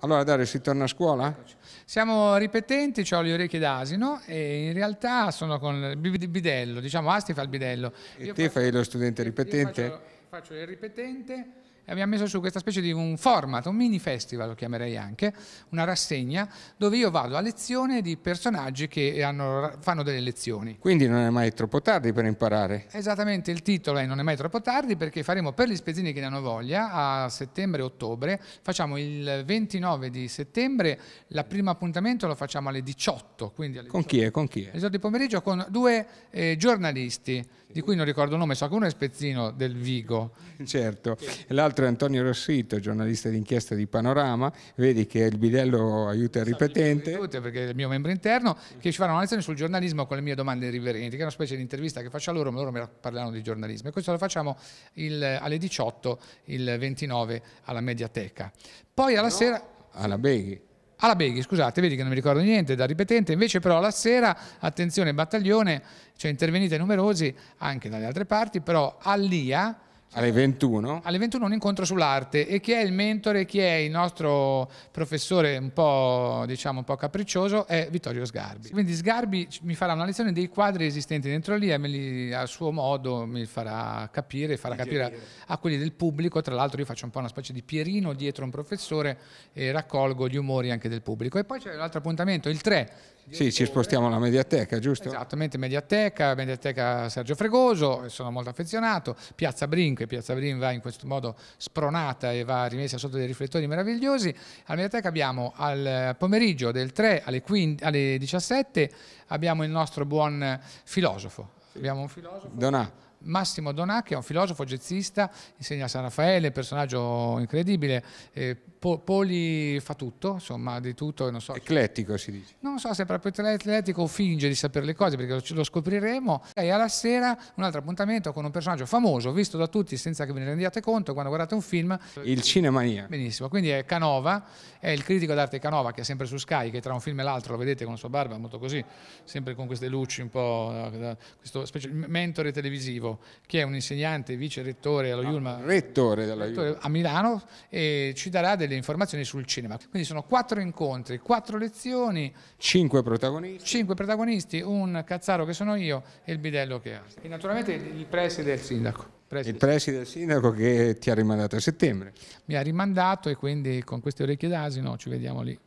Allora Dario, si torna a scuola? Siamo ripetenti, ho le orecchie d'asino e in realtà sono con il bidello, diciamo Asti fa il bidello. E io te faccio, fai lo studente ripetente? Faccio, faccio il ripetente abbiamo messo su questa specie di un format, un mini festival lo chiamerei anche, una rassegna dove io vado a lezione di personaggi che hanno, fanno delle lezioni. Quindi non è mai troppo tardi per imparare. Esattamente, il titolo è Non è mai troppo tardi perché faremo per gli spezzini che ne hanno voglia a settembre ottobre, facciamo il 29 di settembre, il primo appuntamento lo facciamo alle 18. Alle con 18. chi è? Con chi è? Alle 18 di pomeriggio con due eh, giornalisti, di cui non ricordo il nome, so che uno è Spezzino del Vigo. Certo, l'altro L'altro è Antonio Rossito, giornalista d'inchiesta di Panorama, vedi che il bidello aiuta il ripetente. Tutte perché è il mio membro interno, che ci fanno una lezione sul giornalismo con le mie domande riverenti, che è una specie di intervista che faccio a loro, ma loro mi parlano di giornalismo. E questo lo facciamo il, alle 18, il 29 alla Mediateca. Poi alla no, sera... Alla Beghi. Alla Beghi, scusate, vedi che non mi ricordo niente da ripetente, invece però alla sera, attenzione battaglione, cioè intervenite numerosi anche dalle altre parti, però all'IA alle 21? Alle 21 un incontro sull'arte e chi è il mentore, chi è il nostro professore un po', diciamo, un po capriccioso è Vittorio Sgarbi. Quindi Sgarbi mi farà una lezione dei quadri esistenti dentro lì e li, a suo modo mi farà capire, farà capire a, a, quelli del pubblico, tra l'altro io faccio un po' una specie di Pierino dietro un professore e raccolgo gli umori anche del pubblico. E poi c'è l'altro appuntamento, il 3. Sì, ci spostiamo alla Mediateca, giusto? Esattamente, Mediateca, Mediateca Sergio Fregoso, sono molto affezionato, Piazza Brinco comunque Piazza Brin va in questo modo spronata e va rimessa sotto dei riflettori meravigliosi. Al Mediateca abbiamo al pomeriggio del 3 alle, 15, alle 17 abbiamo il nostro buon filosofo. Abbiamo un filosofo. Donà. Massimo Donà, che è un filosofo jazzista, insegna a San Raffaele, personaggio incredibile. Eh, Poli fa tutto, insomma, di tutto, non so. Eclettico si dice. Non so se è proprio eclettico o finge di sapere le cose, perché lo scopriremo. E alla sera un altro appuntamento con un personaggio famoso, visto da tutti senza che ve ne rendiate conto quando guardate un film. Il Cinemania. Benissimo, quindi è Canova, è il critico d'arte Canova che è sempre su Sky, che tra un film e l'altro lo vedete con la sua barba, molto così, sempre con queste luci un po', eh, questo specie, mentore televisivo, che è un insegnante, vice rettore allo no, ah, Yulma. Rettore della Yulma. A Milano e ci darà delle delle informazioni sul cinema. Quindi sono quattro incontri, quattro lezioni. Cinque protagonisti. Cinque protagonisti, un cazzaro che sono io e il bidello che ha. E naturalmente il preside del sindaco. Preside. Il preside del sindaco che ti ha rimandato a settembre. Mi ha rimandato e quindi con queste orecchie d'asino ci vediamo lì.